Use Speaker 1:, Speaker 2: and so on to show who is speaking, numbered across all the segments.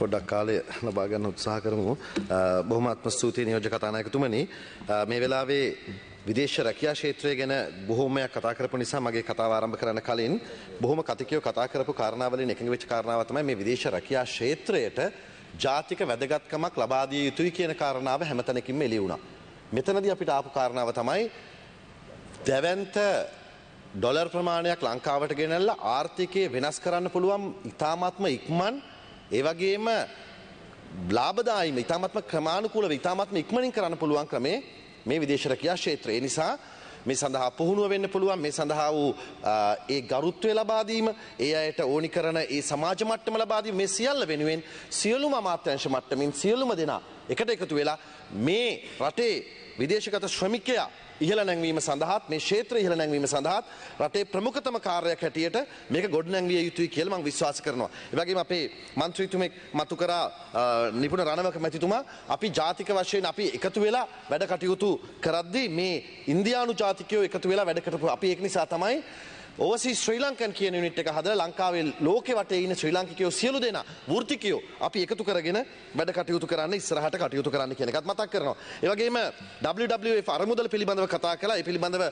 Speaker 1: පොඩ්ඩක් කාලය ලබා ගන්න උත්සාහ කරමු. බොහොමත්ම ස්තුතියි නියෝජ්‍ය කතානායකතුමනි. මේ වෙලාවේ විදේශ රැකියා ක්ෂේත්‍රය ගැන බොහොමයක් කතා කරපු නිසා මගේ කතාව ආරම්භ කරන්න කලින් බොහොම කතිකයෝ කතා කරපු කාරණාවලින් එකඟ වෙච්ච කාරණාව තමයි මේ විදේශ රැකියා ක්ෂේත්‍රයට ජාතික වැදගත්කමක් ලබා දිය යුතුයි කියන කාරණාව හැමතැනකින්ම එළිය වුණා. මෙතනදී අපිට ආපු කාරණාව තමයි දැවැන්ත ඩොලර් ප්‍රමාණයක් ලංකාවට ගෙනල්ලා ආර්ථිකය වෙනස් කරන්න පුළුවන් ඉතාමත්ම ඉක්මන් ඒ වගේම ලාභදායීම ඉතාමත්ම ක්‍රමානුකූලව ඉතාමත්ම ඉක්මනින් කරන්න පුළුවන් ක්‍රමේ මේ විදේශ රැකියා ක්ෂේත්‍රය. ඒ නිසා මේ සඳහා පුහුණුව වෙන්න පුළුවන් මේ සඳහා වූ ඒ ගරුත්වය ලබා දීම, ඒ අයට ඕනි කරන ඒ සමාජ මට්ටම ලබා දීම මේ සියල්ල වෙනුවෙන් සියලුම අමාත්‍යංශ මට්ටමින් සියලුම දෙනා එකට එකතු වෙලා මේ රටේ විදේශගත ශ්‍රමිකයා ඉහළ නැංවීම සඳහාත් මේ ක්ෂේත්‍ර ඉහළ නැංවීම සඳහාත් රටේ ප්‍රමුඛතම කාර්යයක් හැටියට මේක ගොඩ නැංවිය යුතුයි කියලා මම විශ්වාස කරනවා. ඒ වගේම අපේ മന്ത്രിතුමෙක් මතු කරා නිපුණ රණවක මැතිතුමා අපි ජාතික වශයෙන් අපි එකතු වෙලා වැඩ කටයුතු කරද්දී මේ ඉන්දියානු ජාතිකයෝ එකතු වෙලා වැඩ කරපු අපි ඒක නිසා තමයි ඕසි ශ්‍රී ලංකන් කියන යුනිට් එක හදලා ලංකාවේ ලෝකෙ වටේ ඉන්න ශ්‍රී ලාංකිකයෝ සියලු දෙනා වෘත්තිකයෝ අපි එකතු කරගෙන වැඩ කටයුතු කරන්න ඉස්සරහට කටයුතු කරන්න කියන එකත් මතක් කරනවා. ඒ වගේම WWF අරමුදල පිළිබඳව කතා කළා. ඒ පිළිබඳව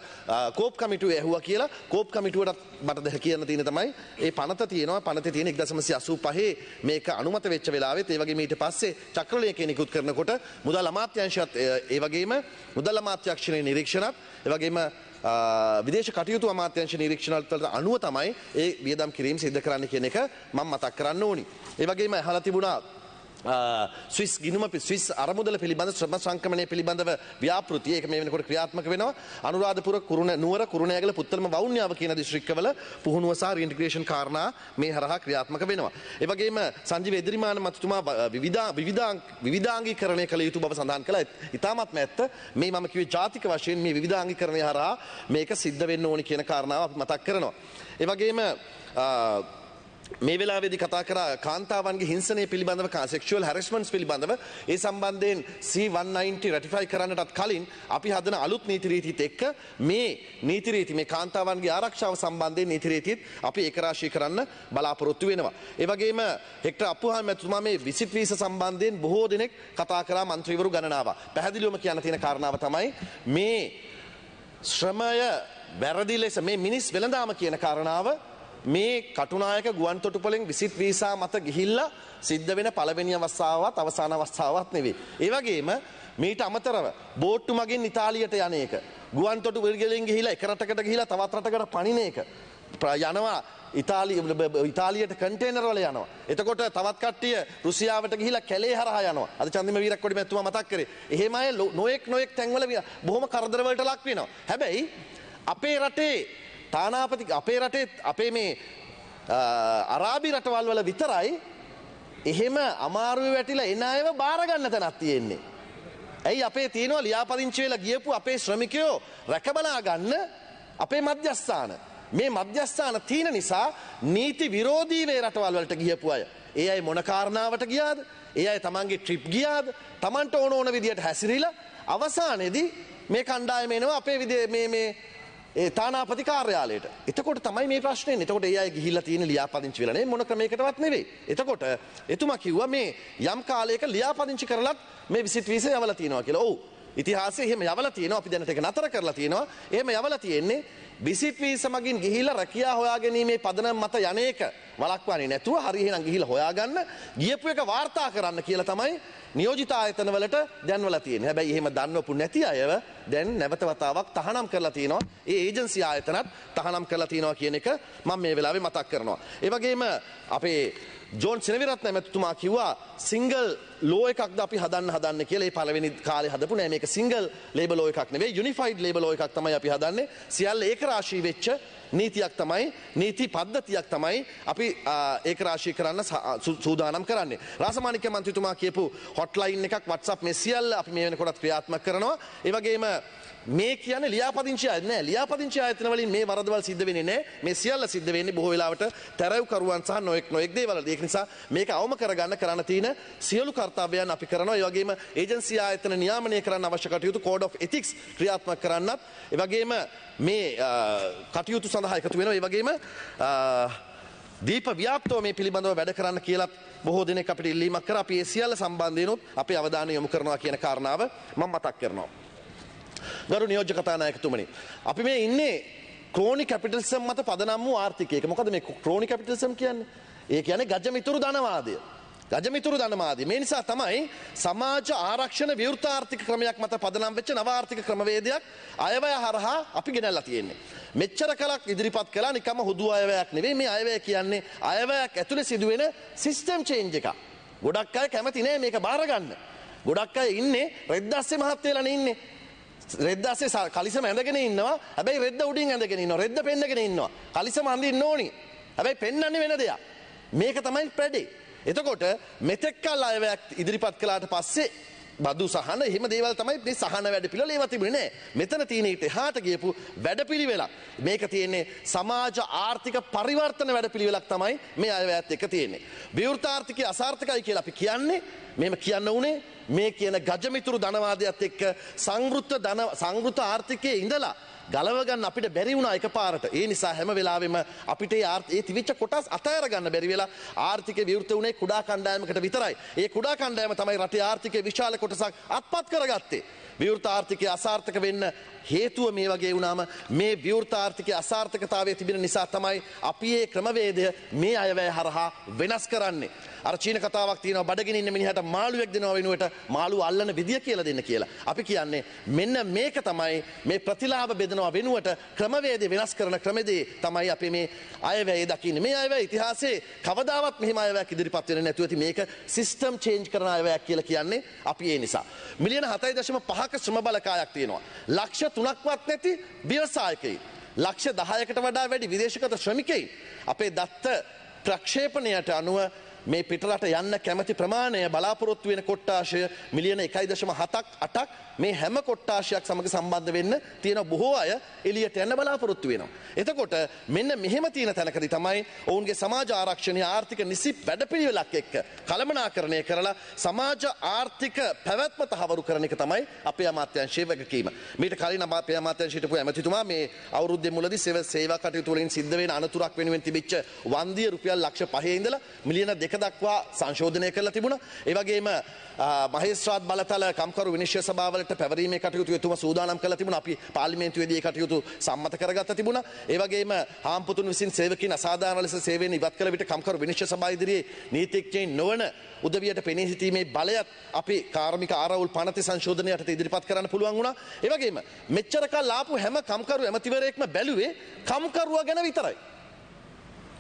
Speaker 1: කෝප් කමිටුව ඇහුවා කියලා. කෝප් කමිටුවට මට දැක කියන්න තියෙන තමයි ඒ පනත තියෙනවා. පනතේ තියෙන 1985 මේක අනුමත වෙච්ච වෙලාවෙත් ඒ වගේම ඊට පස්සේ චක්‍රලේඛය නිකුත් කරනකොට මුදල් අමාත්‍යාංශයත් ඒ වගේම මුදල් අමාත්‍යක්ෂණයේ නිරීක්ෂණත් ඒ වගේම විදේශ කටයුතු අමාත්‍යංශ නිරීක්ෂණවලට අනුව තමයි ඒ වියදම් කිරීම සිද්ධ කරන්න කියන එක මම මතක් කරන්න ඕනි. ඒ වගේම අහලා තිබුණා ස්විස් ගිනුම ස්විස් අරමුදල පිළිබඳ ශ්‍රම සංක්‍රමණය පිළිබඳව ව්‍යාපෘති ඒක මේ වෙනකොට ක්‍රියාත්මක වෙනවා අනුරාධපුර කුරුණ නුවර කුරුණෑගල පුත්තලම වවුන්‍යාව කියන දිස්ත්‍රික්කවල පුහුණුව සහ රීඉන්ටිග්‍රේෂන් කාරණා මේ හරහා ක්‍රියාත්මක වෙනවා ඒ වගේම සංජීව එදිරිමාන මතුතුමා විවිධා විවිධාංගීකරණය කළ යුතු බව සඳහන් කළා ඉතාමත්ම ඇත්ත මේ මම කිව්වේ ජාතික වශයෙන් මේ විවිධාංගීකරණය හරහා මේක සිද්ධ වෙන්න ඕනි කියන කාරණාව අපි මතක් කරනවා ඒ වගේම මේ වෙලාවේදී කතා කරා කාන්තාවන්ගේ හිංසනය පිළිබඳව කා සෙක්ෂුවල් හැරස්මන්ට්ස් පිළිබඳව ඒ සම්බන්ධයෙන් C190 රැටිෆයි කරන්නටත් කලින් අපි හදන අලුත් නීති රීතිත් එක්ක මේ නීති රීති මේ කාන්තාවන්ගේ ආරක්ෂාව සම්බන්ධයෙන් නීති රීතිත් අපි ඒකරාශී කරන්න බලාපොරොත්තු වෙනවා. ඒ වගේම හෙක්ටර් අප්පුහාම මැතිතුමා මේ විසිට් වීස සම්බන්ධයෙන් බොහෝ දෙනෙක් කතා කරා മന്ത്രിවරු ගණනාවක්. පැහැදිලිවම කියන්න තියෙන කාරණාව තමයි මේ ශ්‍රමය වැරදි ලෙස මේ මිනිස් වෙළඳාම කියන කාරණාව මේ කටුනායක ගුවන්තොටුපලෙන් විසිට වීසා මත ගිහිල්ලා සිද්ධ වෙන පළවෙනි අවස්ථාවත් අවසාන අවස්ථාවත් නෙවෙයි. ඒ වගේම මීට අමතරව බෝට්ටු මගින් ඉතාලියට යන එක. ගුවන්තොටු වර්ගලෙන් ගිහිලා එක රටකට ගිහිලා තවත් රටකට පණින එක. යනවා ඉතාලි ඉතාලියට කන්ටේනර්වල යනවා. එතකොට තවත් කට්ටිය රුසියාවට ගිහිලා කැලේ හරහා යනවා. අද චන්දිම වීරක්කොඩි මැතිතුමා මතක් කරේ. එහෙම අය නොඑක් නොඑක් තැන්වල බොහොම කරදර වලට ලක් වෙනවා. හැබැයි අපේ රටේ තානාපති අපේ රටේ අපේ මේ අරාබි රටවල් වල විතරයි එහෙම අමාරුවේ වැටිලා එන අයව බාර ගන්න තැනක් තියෙන්නේ. ඇයි අපේ තියෙනවා ලියාපදිංචි වෙලා ගියපු අපේ ශ්‍රමිකයෝ රැකබලා ගන්න අපේ මධ්‍යස්ථාන. මේ මධ්‍යස්ථාන තියෙන නිසා නීති විරෝධී වේ රටවල් වලට ගියපු අය. ඒ අය මොන කාරණාවට ගියාද? ඒ අය තමන්ගේ ට්‍රිප් ගියාද? තමන්ට ඕන ඕන විදියට හැසිරිලා අවසානයේදී මේ කණ්ඩායම එනවා අපේ මේ මේ ඒ තානාපති කාර්යාලයට. එතකොට තමයි මේ ප්‍රශ්නේ. එතකොට ඒ අය ගිහිල්ලා තියෙන ලියාපදිංචි වෙලා නෙමෙයි මොන ක්‍රමයකටවත් නෙවෙයි. එතකොට එතුමා කිව්වා මේ යම් කාලයක ලියාපදිංචි කරලත් මේ විසිට වීසේ යවලා තියෙනවා කියලා. ඔව්. ඉතිහාසය එහෙම යවලා තියෙනවා අපි දැනට ඒක නතර කරලා තියෙනවා. එහෙම යවලා තියෙන්නේ විසිපීස මගින් ගිහිලා රැකියා හොයාගැනීමේ පදනම මත යන්නේක වළක්වන්නේ නැතුව හරි එහෙනම් ගිහිලා හොයාගන්න ගියපු එක වාර්තා කරන්න කියලා තමයි නියෝජිත ආයතන වලට දැන්වලා තියෙන්නේ. හැබැයි එහෙම දන්නවපු නැති අයව දැන් නැවත වතාවක් තහනම් කරලා තියෙනවා. ඒ ඒජන්සි ආයතනත් තහනම් කරලා තියෙනවා කියන එක මම මේ වෙලාවේ මතක් කරනවා. ඒ වගේම අපේ ජෝන් සිනවිරත්න මැතිතුමා කිව්වා සිංගල් ලෝ එකක්ද අපි හදන්න හදන්න කියලා පළවෙනි කාලේ හදපු නෑ මේක සිංගල් ලේබල් ලෝ එකක් නෙවෙයි යුනිෆයිඩ් ලේබල් ලෝ එකක් තමයි අපි හදන්නේ සියල්ල ඒකරාශී වෙච්ච නීතියක් තමයි නීති පද්ධතියක් තමයි අපි ඒකරාශී කරන්න සූදානම් කරන්නේ රාසමානික මන්ත්‍රීතුමා කියපු හොට්ලයින් එකක් WhatsApp මේ සියල්ල අපි මේ වෙනකොටත් ක්‍රියාත්මක කරනවා ඒ වගේම මේ කියන්නේ ලියාපදිංචි ආයතන නෑ ලියාපදිංචි ආයතන වලින් මේ වරදවල් සිද්ධ වෙන්නේ නෑ මේ සියල්ල සිද්ධ වෙන්නේ බොහෝ වෙලාවට තැරව් කරුවන් සහ නොඑක් නොඑක් දේවල් ඒක නිසා මේක අවම කරගන්න කරන්න තියෙන සියලු කර්තව්‍යයන් අපි කරනවා. ඒ වගේම ඒජන්සි ආයතන නියාමනය කරන්න අවශ්‍ය කටයුතු Code of Ethics ක්‍රියාත්මක කරන්නත් ඒ වගේම මේ කටයුතු සඳහා එකතු වෙනවා. ඒ වගේම දීප ව්‍යාප්තව මේ පිළිබඳව වැඩ කරන්න කියලත් බොහෝ දෙනෙක් අපිට ඉල්ලීමක් කර අපි ඒ සියල්ල සම්බන්ධයෙන්ුත් අපේ අවධානය යොමු කරනවා කියන කාරණාව මම මතක් කරනවා. ගරු නියෝජ්‍ය කතානායකතුමනි. අපි මේ ඉන්නේ ක්‍රෝණි කැපිටල්සම් මත පදනම් වූ ආර්ථිකයක මොකද මේ ක්‍රෝණි කැපිටල්සම් කියන්නේ ඒ කියන්නේ ගජමිතුරු ධනවාදය ගජමිතුරු ධනමාදී. මේ නිසා තමයි සමාජ ආරක්ෂණ විවෘතාර්ථික ක්‍රමයක් මත පදනම් වෙච්ච නවාර්ථික ක්‍රමවේදයක් අයවැය හරහා අපි ගෙනල්ලා තියෙන්නේ. මෙච්චර කලක් ඉදිරිපත් කළා නිකම්ම හුදු අයවැයක් නෙවෙයි මේ අයවැය කියන්නේ අයවැයක් ඇතුලේ සිදුවෙන සිස්ටම් චේන්ජ් එකක්. ගොඩක් අය කැමති නෑ මේක බාර ගන්න. ගොඩක් අය ඉන්නේ රෙද්දස්සේ මහත් වෙලානේ ඉන්නේ. රෙද්දස්සේ කලිසම ඇඳගෙන ඉන්නවා. හැබැයි රෙද්ද උඩින් ඇඳගෙන ඉන්නවා. රෙද්ද පෙන්නගෙන ඉන්නවා. කලිසම අඳින්න ඕනි. හැබැයි පෙන්වන්නේ වෙන දෙයක්. මේක තමයි ප්‍රැඩේ. එතකොට මෙතෙක්කල් අයවැයක් ඉදිරිපත් කලාට පස්සේ බදු සහන එහෙම දේවල් තමයි මේ සහන වැඩ පිළිවෙල ඒවා තිබුණේ නෑ. මෙතන තියෙන ඊට එහාට ගියපු වැඩපිළිවෙලක්. මේක තියෙන්නේ සමාජ ආර්ථික පරිවර්තන වැඩපිළිවෙලක් තමයි මේ අයවැයත් එක තියෙන්නේ. විවෘත ආර්ථිකය අසාර්ථකයි කියලා අපි කියන්නේ මෙහෙම කියන්න උනේ මේ කියන ගජමිතුරු ධනවාදයත් එක්ක සංවෘත්ත ධන සංවෘත ආර්ථිකයේ ඉඳලා ගලව ගන්න අපිට බැරි වුණා එකපාරට. ඒ නිසා හැම වෙලාවෙම අපිට ඒ තිවිච්ච කොටස් අතහැර ගන්න බැරි වෙලා ආර්ථිකය විවෘත වුණේ කුඩා කණ්ඩායමකට විතරයි. ඒ කුඩා කණ්ඩායම තමයි රටේ ආර්ථිකයේ විශාල කොටසක් අත්පත් කරගත්තේ. විවෘත ආර්ථිකය අසාර්ථක වෙන්න හේතුව මේ වගේ වුණාම මේ විවෘත ආර්ථිකය අසාර්ථකතාවය තිබෙන නිසා තමයි අපි මේ ක්‍රමවේදය මේ අයවැය හරහා වෙනස් කරන්නේ. අර චීන කතාවක් තියෙනවා බඩගෙන ඉන්න මිනිහට මාළුවෙක් දෙනවා වෙනුවට මාළුව අල්ලන විදිය කියලා දෙන්න කියලා. අපි කියන්නේ මෙන්න මේක තමයි මේ ප්‍රතිලාභ බෙදනවා වෙනුවට ක්‍රමවේදේ වෙනස් කරන ක්‍රමෙදී තමයි අපි මේ අයවැය දකින්නේ. මේ අයවැය ඉතිහාසයේ කවදාවත් මෙහෙම අයවැයක් ඉදිරිපත් වෙන්නේ නැතුව ඇති මේක සිස්ටම් චේන්ජ් කරන අයවැයක් කියලා කියන්නේ අපි ඒ නිසා. මිලියන 7.5ක ශ්‍රම බලකායක් තියෙනවා. ලක්ෂ 3ක්වත් නැති ව්‍යවසායකයින්. ලක්ෂ 10කට වඩා වැඩි විදේශගත ශ්‍රමිකයින් අපේ දත්ත ප්‍රක්ෂේපණයට අනුව මේ පිටරට යන්න කැමති ප්‍රමාණය බලාපොරොත්තු වෙන කොට්ටාශය මිලියන 1.7ක් 8ක් මේ හැම කොට්ටාශයක් සමග සම්බන්ධ වෙන්න තියෙන බොහෝ අය එළියට යන්න බලාපොරොත්තු වෙනවා. එතකොට මෙන්න මෙහෙම තියෙන තැනකදී තමයි ඔවුන්ගේ සමාජ ආරක්ෂණය ආර්ථික නිසි වැඩපිළිවෙලක් එක්ක කළමනාකරණය කරලා සමාජ ආර්ථික පැවැත්ම තහවුරු කරන එක තමයි අපේ අමාත්‍යංශයේ වගකීම. මීට කලින් අපේ අමාත්‍යංශයට පු ඇමතිතුමා මේ අවුරුද්දේ මුලදී සේවා කටයුතු වලින් සිද්ධ වෙන අනතුරක් වෙනුවෙන් තිබිච්ච වන්දිය රුපියල් ලක්ෂ 5 ඉඳලා මිලියන 2 දක්වා සංශෝධනය කරලා තිබුණා. ඒ වගේම මහේස්ත්‍රාත් බලතල කම්කරු විනිශ්චය සභාවලට පැවරීමේ කටයුතු එතුම සූදානම් කරලා තිබුණා. අපි පාර්ලිමේන්තුවේදී ඒ කටයුතු සම්මත කරගත්තා තිබුණා. ඒ වගේම හාම්පුතුන් විසින් සේවකීන් අසාධාරණ ලෙස සේවයෙන් ඉවත් කළ විට කම්කරු විනිශ්චය සභාව ඉදිරියේ නීතිඥයින් නොවන උදවියට පෙනී සිටීමේ බලයත් අපි කාර්මික ආරවුල් පනති සංශෝධනය යටතේ ඉදිරිපත් කරන්න පුළුවන් වුණා. ඒ වගේම මෙච්චර කල් ආපු හැම කම්කරු ඇමතිවරයෙක්ම බැලුවේ කම්කරුවා ගැන විතරයි.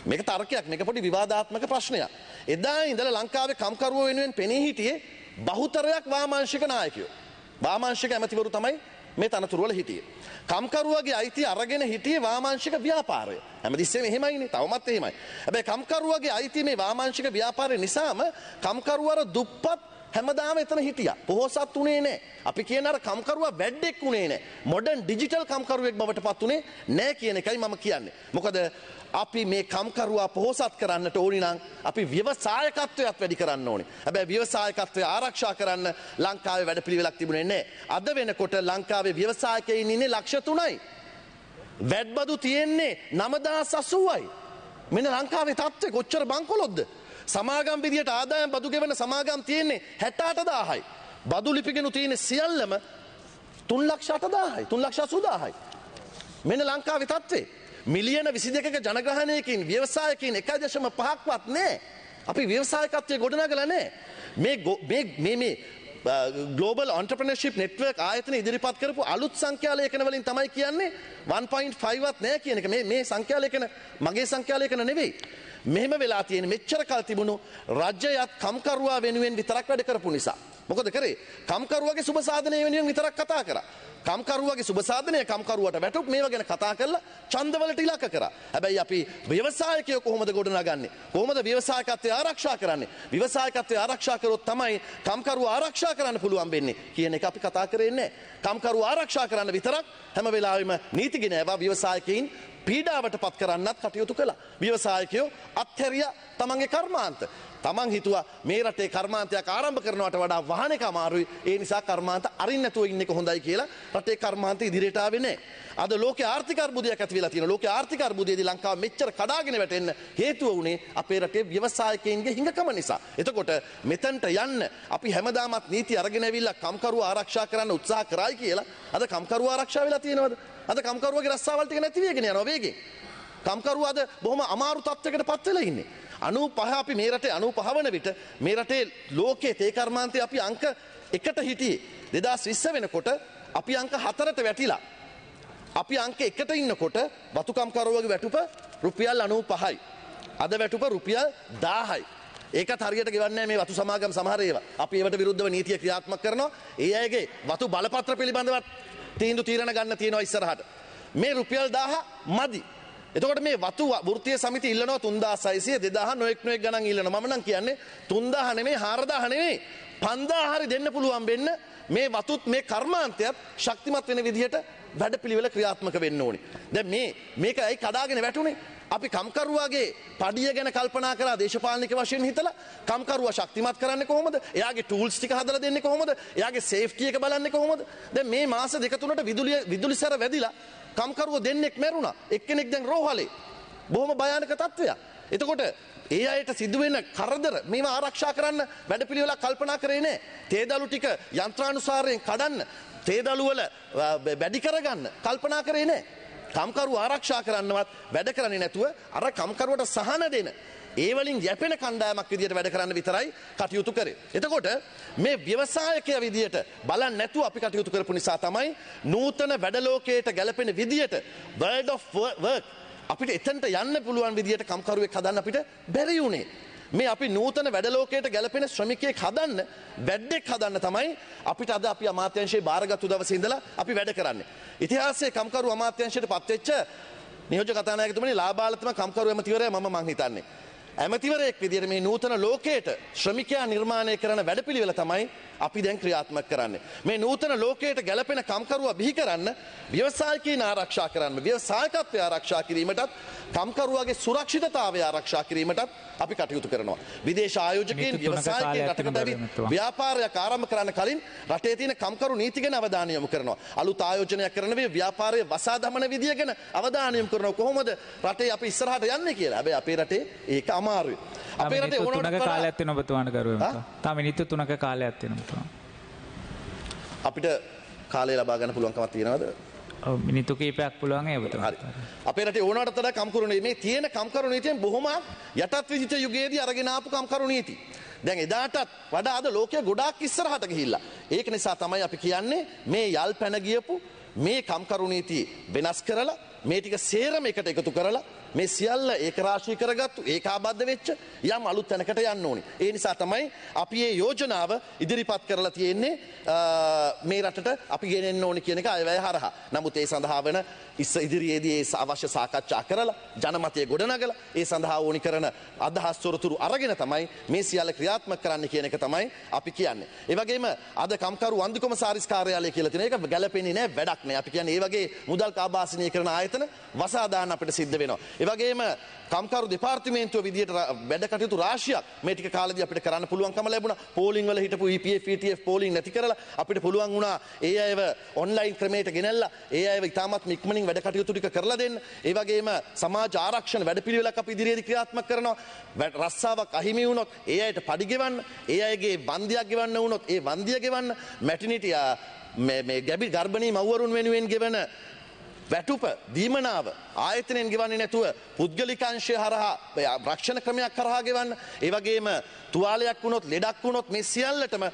Speaker 1: මේක තර්කයක් මේක පොඩි විවාදාත්මක ප්‍රශ්නයක්. එදා ඉඳලා ලංකාවේ කම්කරුව වෙනුවෙන් පෙනී හිටියේ බහුතරයක් වාමාංශික නායකයෝ. වාමාංශික ඇමතිවරු තමයි මේ තනතුරු වල හිටියේ. කම්කරුවගේ අයිතිය අරගෙන හිටියේ වාමාංශික ව්‍යාපාරය. හැමතිස්සෙම එහෙමයිනේ. තවමත් එහෙමයි. හැබැයි කම්කරුවගේ අයිතිය මේ වාමාංශික ව්‍යාපාරය නිසාම කම්කරුවර දුප්පත් හැමදාම එතන හිටියා. පොහොසත් උනේ නැහැ. අපි කියන අර කම්කරුවා වැඩෙක් උනේ නැහැ. මොඩර්න් ඩිජිටල් කම්කරුවෙක් බවට පත් උනේ නැහැ කියන එකයි මම කියන්නේ. මොකද අපි මේ කම්කරුවා පොහොසත් කරන්නට ඕනි නම් අපි ව්‍යවසායකත්වයක් වැඩි කරන්න ඕනේ. හැබැයි ව්‍යවසායකත්වය ආරක්ෂා කරන්න ලංකාවේ වැඩපිළිවෙලක් තිබුණේ නැහැ. අද වෙනකොට ලංකාවේ ව්‍යවසායකයින් ඉන්නේ ලක්ෂ 3යි. වැඩබදු තියෙන්නේ 9080යි. මෙන්න ලංකාවේ තත්ත්වය කොච්චර බංකොලොත්ද? සමාගම් විදියට ආදායම් බදු ගෙවන සමාගම් තියෙන්නේ 68000යි. බදු ලිපිගෙන තියෙන සියල්ලම 3 ලක්ෂ 8000යි. 3 ලක්ෂ 80000යි. මෙන්න ලංකාවේ තත්ත්වේ මිලියන 22ක ජනගහනයකින් ව්‍යවසායකින් 1.5ක්වත් නැහැ. අපි ව්‍යවසායකත්වය ගොඩනගලා නැහැ. මේ මේ මේ ගලෝබල් ඔන්ට්‍රපනශිප් නෙට්වර්ක් ආයතන ඉදිරිපත් කරපු අලුත් සංඛ්‍යාලයකන වලින් තමයි කියන්නේ 1.5වත් නෑ කියන එක මේ මේ සංඛ්‍යාලයකන මගේ සංඛ්‍යාලයකන නෙවෙයි. මෙහෙම වෙලා තියෙන මෙච්චර කල් තිබුණු රජ්‍යයත් කම්කරුවා වෙනුවෙන් විතරක් වැඩ කරපු නිසා. මොකද කරේ කම්කරුවගේ සුබ සාධනය වෙනුවෙන් විතරක් කතා කරා කම්කරුවගේ සුබ සාධනය කම්කරුවට වැටුප් මේවා ගැන කතා කරලා ඡන්දවලට ඉලක්ක කරා හැබැයි අපි ව්‍යවසායකයෝ කොහොමද ගොඩනගන්නේ කොහොමද ව්‍යවසායකත්වය ආරක්ෂා කරන්නේ ව්‍යවසායකත්වය ආරක්ෂා කරොත් තමයි කම්කරුව ආරක්ෂා කරන්න පුළුවන් වෙන්නේ කියන එක අපි කතා කරේ නැහැ කම්කරුව ආරක්ෂා කරන්න විතරක් හැම වෙලාවෙම නීතිගෙන ඒවා ව්‍යවසායකයින් පීඩාවට පත් කරන්නත් කටයුතු කළා ව්‍යවසායකයෝ අත්හැරියා තමන්ගේ කර්මාන්ත තමන් හිතුවා මේ රටේ කර්මාන්තයක් ආරම්භ කරනවට වඩා වහන එක අමාරුයි. ඒ නිසා කර්මාන්ත අරින්න නැතුව ඉන්න එක හොඳයි කියලා රටේ කර්මාන්ත ඉදිරියට ආවේ නැහැ. අද ලෝකේ ආර්ථික අර්බුදයක් ඇති වෙලා තියෙනවා. ලෝකේ ආර්ථික අර්බුදයේදී ලංකාව මෙච්චර කඩාගෙන වැටෙන්න හේතුව වුණේ අපේ රටේ ව්‍යවසායකයන්ගේ හිඟකම නිසා. එතකොට මෙතනට යන්න අපි හැමදාමත් නීති අරගෙන ඇවිල්ලා කම්කරුව ආරක්ෂා කරන්න උත්සාහ කරයි කියලා අද කම්කරුව ආරක්ෂා වෙලා තියෙනවද? අද කම්කරුවගේ රස්සාවල් ටික නැති වෙගෙන යනවා වේගෙන්. කම්කරුව අද බොහොම අමාරු තත්යකට පත් වෙලා ඉන්නේ. 95 අපි මේ රටේ 95 වන විට මේ රටේ ලෝකයේ තේ කර්මාන්තයේ අපි අංක 1ට හිටියේ 2020 වෙනකොට අපි අංක 4ට වැටිලා අපි අංක 1ට ඉන්නකොට වතුකම්කරුවගේ වැටුප රුපියල් 95යි අද වැටුප රුපියල් 1000යි ඒක හරියට ගෙවන්නේ මේ වතු සමාගම් සමහර ඒවා. අපි ඒවට විරුද්ධව නීතිය ක්‍රියාත්මක කරනවා. ඒ අයගේ වතු බලපත්‍ර පිළිබඳවත් තීන්දුව තීරණ ගන්න තියෙනවා ඉස්සරහට. මේ රුපියල් 1000 මදි. එතකොට මේ වතු වෘත්තීය සමිති ඉල්ලනවා 3600 2000 නොඑක් නොඑක් ගණන් ඉල්ලනවා. මම නම් කියන්නේ 3000 නෙමෙයි 4000 නෙමෙයි 5000 හරි දෙන්න පුළුවන් වෙන්න මේ වතුත් මේ කර්මාන්තයත් ශක්තිමත් වෙන විදිහට වැඩපිළිවෙල ක්‍රියාත්මක වෙන්න ඕනේ. දැන් මේ මේක ඇයි කඩාගෙන වැටුනේ? අපි කම්කරුවාගේ පඩිය ගැන කල්පනා කරලා දේශපාලනික වශයෙන් හිතලා කම්කරුවා ශක්තිමත් කරන්නේ කොහොමද? එයාගේ ටූල්ස් ටික හදලා දෙන්නේ කොහොමද? එයාගේ සේෆ්ටි එක බලන්නේ කොහොමද? දැන් මේ මාස දෙක තුනට විදුලිය විදුලි සැර වැඩිලා කම්කරුව දෙන්නෙක් මැරුණා. එක්කෙනෙක් දැන් රෝහලේ. බොහොම භයානක තත්ත්වයක්. එතකොට ඒ අයට සිදුවෙන කරදර මේවා ආරක්ෂා කරන්න වැඩපිළිවෙලක් කල්පනා කරේ නැහැ. තේදලු ටික යන්ත්‍රානුසාරයෙන් කඩන්න, තේදලු වල වැඩි කරගන්න කල්පනා කරේ නැහැ. කම්කරු ආරක්ෂා කරන්නවත් වැඩ කරන්නේ නැතුව අර කම්කරුවට සහන දෙන ඒ වලින් යැපෙන කණ්ඩායමක් විදියට වැඩ කරන්න විතරයි කටයුතු කරේ. එතකොට මේ ව්‍යවසායකයා විදියට බලන් නැතුව අපි කටයුතු කරපු නිසා තමයි නූතන වැඩලෝකයට ගැලපෙන විදියට World of Work අපිට එතනට යන්න පුළුවන් විදියට කම්කරුවෙක් හදන්න අපිට බැරි වුණේ. මේ අපි නූතන වැඩලෝකයට ගැලපෙන ශ්‍රමිකයෙක් හදන්න වැඩෙක් හදන්න තමයි අපිට අද අපි අමාත්‍යංශයේ බාරගත්තු දවසේ ඉඳලා අපි වැඩ කරන්නේ. ඉතිහාසයේ කම්කරු අමාත්‍යංශයට පත්වෙච්ච නියෝජ්‍ය කතානායකතුමනි ලාබාලතම කම්කරු ඇමතිවරයා මම මං හිතන්නේ. ඇමතිවරයෙක් විදිහට මේ නූතන ලෝකයට ශ්‍රමිකයා නිර්මාණය කරන වැඩපිළිවෙල තමයි අපි දැන් ක්‍රියාත්මක කරන්නේ. මේ නූතන ලෝකයට ගැලපෙන කම්කරුවා බිහි කරන්න ව්‍යවසායකීන් ආරක්ෂා කරන්න ව්‍යවසායකත්වය ආරක්ෂා කිරීමටත් කම්කරුවාගේ සුරක්ෂිතතාවය ආරක්ෂා කිරීමටත් අපි කටයුතු කරනවා. විදේශ ආයෝජකයන් ව්‍යවසායකයන් රටකට ඇවිත් ව්‍යාපාරයක් ආරම්භ කරන්න කලින් රටේ තියෙන කම්කරු නීති ගැන අවධානය යොමු කරනවා. අලුත් ආයෝජනයක් කරන වේ ව්‍යාපාරයේ වසා දමන විදිය ගැන අවධානය යොමු කරනවා. කොහොමද රටේ අපි ඉස්සරහට යන්නේ කියලා. හැබැයි අපේ රටේ ඒක අමාරුයි. අපේ රටේ ඕනෝට කාලයක් තියෙනවා ඔබතුමාට කරුවා. තා මිනිත්තු 3ක කාලයක් තියෙනවා. පුළුවන්කම. අපිට කාලය ලබා ගන්න පුළුවන්කමක් තියෙනවද? මිනිත්තු කීපයක් පුළුවන් ඒ පුතේ. හරි. අපේ රටේ ඕනකට වඩා කම්කරුණී මේ තියෙන කම්කරු නීතියෙන් බොහොම යටත් විජිත යුගයේදී අරගෙන ආපු කම්කරු නීති. දැන් එදාටත් වඩා අද ලෝකය ගොඩාක් ඉස්සරහට ගිහිල්ලා. ඒක නිසා තමයි අපි කියන්නේ මේ යල් පැන ගියපු මේ කම්කරු නීති වෙනස් කරලා මේ ටික සේරම එකට එකතු කරලා මේ සියල්ල ඒකරාශී කරගත්තු ඒකාබද්ධ වෙච්ච යම් අලුත් තැනකට යන්න ඕනි. ඒ නිසා තමයි අපි මේ යෝජනාව ඉදිරිපත් කරලා තියෙන්නේ මේ රටට අපි ගෙනෙන්න ඕනි කියන එක අයවැය හරහා. නමුත් ඒ සඳහා වෙන ඉස්ස ඉදිරියේදී ඒ අවශ්‍ය සාකච්ඡා කරලා ජනමතය ගොඩනගලා ඒ සඳහා ඕනි කරන අදහස් තොරතුරු අරගෙන තමයි මේ සියල්ල ක්‍රියාත්මක කරන්න කියන එක තමයි අපි කියන්නේ. ඒ වගේම අද කම්කරු වන්දිකොම සාරිස් කාර්යාලය කියලා තියෙන එක ගැලපෙන්නේ නැහැ වැඩක් නෑ. අපි කියන්නේ ඒ වගේ මුදල් කාබාසිනී කරන ආයතන වසාදාන අපිට සිද්ධ වෙනවා. එවගේම කම්කරු දෙපාර්තිමේන්තුව විදිහට වැඩ කටයුතු රාශියක් මේ ටික කාලෙදී අපිට කරන්න පුළුවන්කම ලැබුණා. පෝලිං වල හිටපු EPF ETF පෝලිං නැති කරලා අපිට පුළුවන් වුණා ඒ අයව ඔන්ලයින් ක්‍රමයට ගෙනල්ලා ඒ අයව ඉතාමත් ඉක්මනින් වැඩ කටයුතු ටික කරලා දෙන්න. ඒ වගේම සමාජ ආරක්ෂණ වැඩපිළිවෙලක් අපි ඉදිරියේදී ක්‍රියාත්මක කරනවා. රස්සාවක් අහිමි වුණොත් ඒ අයට පඩි ගෙවන්න, ඒ අයගේ වන්දියක් ගෙවන්න වුණොත් ඒ වන්දිය ගෙවන්න, මැටිනිටි මේ ගැබි ගර්භණී මව්වරුන් වෙනුවෙන් ගෙවන වැටුප දීමනාව ආයතනයෙන් ගෙවන්නේ නැතුව පුද්ගලිකංශය හරහා රක්ෂණ ක්‍රමයක් කරහා ගෙවන්න ඒ වගේම තුවාලයක් වුණොත් ලෙඩක් වුණොත් මේ සියල්ලටම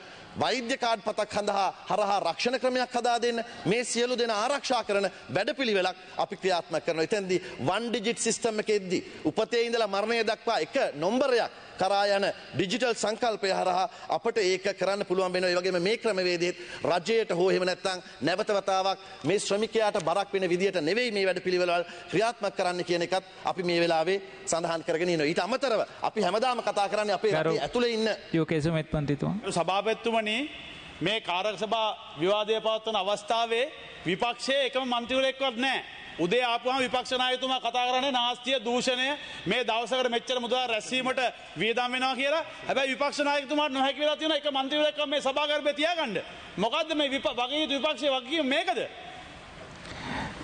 Speaker 1: වෛද්‍ය කාඩ් පතක් හඳහා හරහා රක්ෂණ ක්‍රමයක් හදා දෙන්න මේ සියලු දෙන ආරක්ෂා කරන වැඩපිළිවෙලක් අපි ක්‍රියාත්මක කරනවා. එතෙන්දී වන් ඩිජිට් සිස්ටම් එකෙද්දී උපතේ ඉඳලා මරණය දක්වා එක නම්බරයක් කරා යන ඩිජිටල් සංකල්පය හරහා අපට ඒක කරන්න පුළුවන් වෙනවා. ඒ වගේම මේ ක්‍රමවේදෙත් රජයට හෝ එහෙම නැත්නම් නැවත වතාවක් මේ ශ්‍රමිකයාට බරක් වෙන විදියට නෙවෙයි මේ වැඩපිළිවෙළවල් ක්‍රියාත්මක කරන්න කියන එකත් අපි මේ වෙලාවේ සඳහන් කරගෙන ඉනවා. ඊට අමතරව අපි හැමදාම කතා කරන්නේ අපේ රටේ ඇතුලේ ඉන්න යෝකේසුමෙත් පන්තිතුමා. සභාපතිතුමනි මේ කාරක සභා විවාදය පවත්වන අවස්ථාවේ විපක්ෂයේ එකම මන්ත්‍රීවරයෙක්වත් නැහැ. උදේ ආපුහම විපක්ෂ නායකතුමා කතා කරන්නේ නාස්තිය දූෂණය මේ දවසකට මෙච්චර මුදල් රැස්වීමට වියදම් වෙනවා කියලා. හැබැයි විපක්ෂ නායකතුමාට නොහැකි වෙලා තියෙන එක മന്ത്രിවරයෙක්ව මේ සභාගර්භය තියාගන්න. මොකද්ද මේ වගේ යුතු විපක්ෂයේ වගකීම මේකද?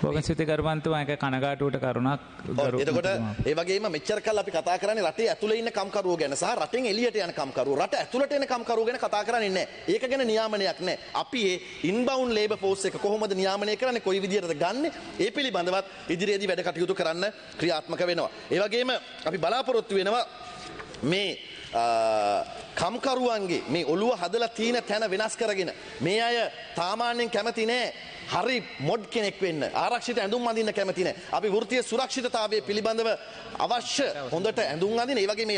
Speaker 1: බොගන් සිත ගර්වන්තුවා එක කනගාටුවට කරුණක් එතකොට ඒවගේම මෙච්චර කල් අපි කතා කරන්නේ රටේ ඇතුළේ ඉන්න කම්කරුවෝ ගැන සහ රටෙන් එළියට යන කම්කරුවෝ රට ඇතුළට එන කම්කරුවෝ ගැන කතා කරන්නේ නැහැ. ඒක ගැන නියාමනයක් නැහැ. අපි ඒ ඉන්බවුන්ඩ් ලේබර් ෆෝස් එක කොහොමද නියාමනය කරන්නේ කොයි විදිහටද ගන්න? ඒ පිළිබඳවත් ඉදිරියේදී වැඩ කටයුතු කරන්න ක්‍රියාත්මක වෙනවා. ඒ වගේම අපි බලාපොරොත්තු වෙනවා මේ කම්කරුවන්ගේ මේ ඔළුව හදලා තියෙන තැන වෙනස් කරගෙන මේ අය සාමාන්‍යයෙන් කැමති නෑ හරි මොඩ් කෙනෙක් වෙන්න ආරක්ෂිත ඇඳුම් අඳින්න කැමති නැහැ. අපි වෘත්තීය සුරක්ෂිතතාවය පිළිබඳව අවශ්‍ය හොඳට ඇඳුම් අඳින ඒ වගේ මේ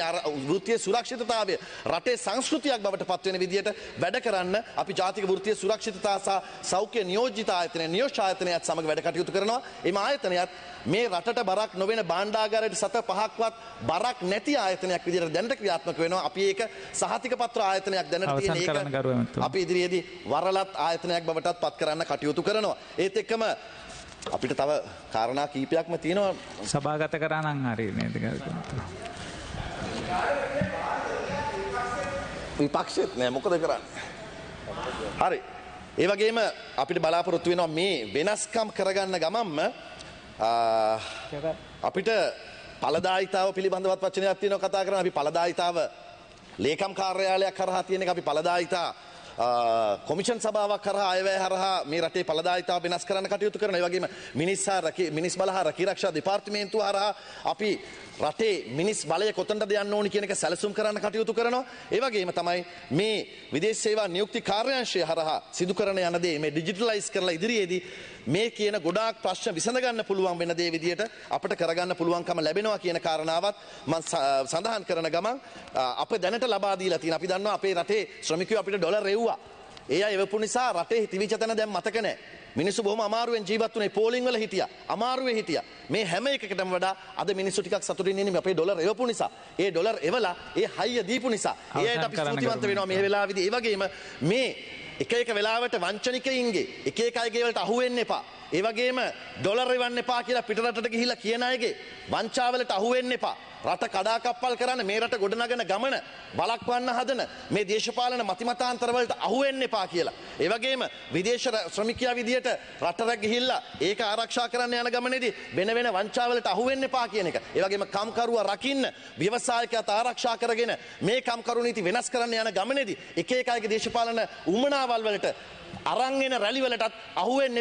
Speaker 1: වෘත්තීය සුරක්ෂිතතාවය රටේ සංස්කෘතියක් බවට පත්වෙන විදිහට වැඩ කරන්න අපි ජාතික වෘත්තීය සුරක්ෂිතතා සහ සෞඛ්‍ය නියෝජිත ආයතනය නියෝජ්‍ය ආයතනයත් සමග වැඩ කටයුතු කරනවා. එම ආයතනයත් මේ රටට බරක් නොවන බාණ්ඩාගාරයට සත පහක්වත් බරක් නැති ආයතනයක් විදිහට දැනට ක්‍රියාත්මක වෙනවා. අපි ඒක සහතික පත්‍ර ආයතනයක් දැනට තියෙන එක අපි ඉදිරියේදී වරලත් ආයතනයක් බවටත් පත් කරන්න කටයුතු කරනවා. කරනවා. ඒත් එක්කම අපිට තව කාරණා කීපයක්ම තියෙනවා සභාගත කරනං හරි නේද විපක්ෂෙත් නෑ මොකද කරන්න හරි ඒ වගේම අපිට බලාපොරොත්තු වෙනවා මේ වෙනස්කම් කරගන්න ගමන්ම අපිට පලදායිතාව පිළිබඳවත් වචනයක් තියෙනවා කතා කරන අපි පලදායිතාව ලේකම් කාර්යාලයක් කරහා තියෙන එක අපි පලදායිතා කොමිෂන් සභාවක් කරහා අයවැය හරහා මේ රටේ පළදායිතාව වෙනස් කරන්න කටයුතු කරන. ඒ වගේම මිනිස් හා මිනිස් බල හා රැකීරක්ෂා දෙපාර්තමේන්තුව හරහා අපි රටේ මිනිස් බලය කොතනටද යන්න ඕනි කියන එක සැලසුම් කරන්න කටයුතු කරනවා. ඒ වගේම තමයි මේ විදේශ සේවා නියුක්ති කාර්යාංශය හරහා සිදු කරන යන දේ මේ ඩිජිටලයිස් කරලා ඉදිරියේදී මේ කියන ගොඩාක් ප්‍රශ්න විසඳගන්න පුළුවන් වෙන දේ විදියට අපිට කරගන්න පුළුවන්කම ලැබෙනවා කියන කාරණාවත් මම සඳහන් කරන ගමන් අප දැනට ලබා දීලා තියෙන අපි දන්නවා අපේ රටේ ශ්‍රමිකයෝ අපිට ඩොලර් එව්වා ඒ අය එවපු නිසා රටේ හිතවිච්ච තැන දැන් මතක නැහැ මිනිස්සු බොහොම අමාරුවෙන් ජීවත් වුණේ පෝලිං වල හිටියා අමාරුවේ හිටියා මේ හැම එකකටම වඩා අද මිනිස්සු ටිකක් සතුටින් ඉන්නේ අපේ ඩොලර් එවපු නිසා ඒ ඩොලර් එවලා ඒ හයිය දීපු නිසා ඒ අයට අපි ස්තුතිවන්ත වෙනවා මේ වෙලාවේදී ඒ වගේම මේ එක එක වෙලාවට වංචනිකයින්ගේ එක එක අයගේ වලට අහු වෙන්න එපා. ඒ වගේම ඩොලර් එවන්න එපා කියලා පිටරටට ගිහිල්ලා කියන අයගේ වංචාවලට අහු වෙන්න එපා. රට කඩාකප්පල් කරන්න මේ රට ගොඩනගන ගමන බලක්වන්න හදන මේ දේශපාලන මතිමතාන්තරවලට අහුවෙන්න එපා කියලා. ඒ වගේම විදේශ ශ්‍රමිකයා විදියට රටට ගිහිල්ලා ඒක ආරක්ෂා කරන්න යන ගමනේදී වෙන වෙන වංචාවලට අහුවෙන්න එපා කියන එක. ඒ වගේම කම්කරුවා රකින්න ව්‍යවසායකයාත් ආරක්ෂා කරගෙන මේ කම්කරු නීති වෙනස් කරන්න යන ගමනේදී එක එක අයගේ දේශපාලන උමනාවල් වලට අරන් එන රැලි වලටත් අහුවෙන්න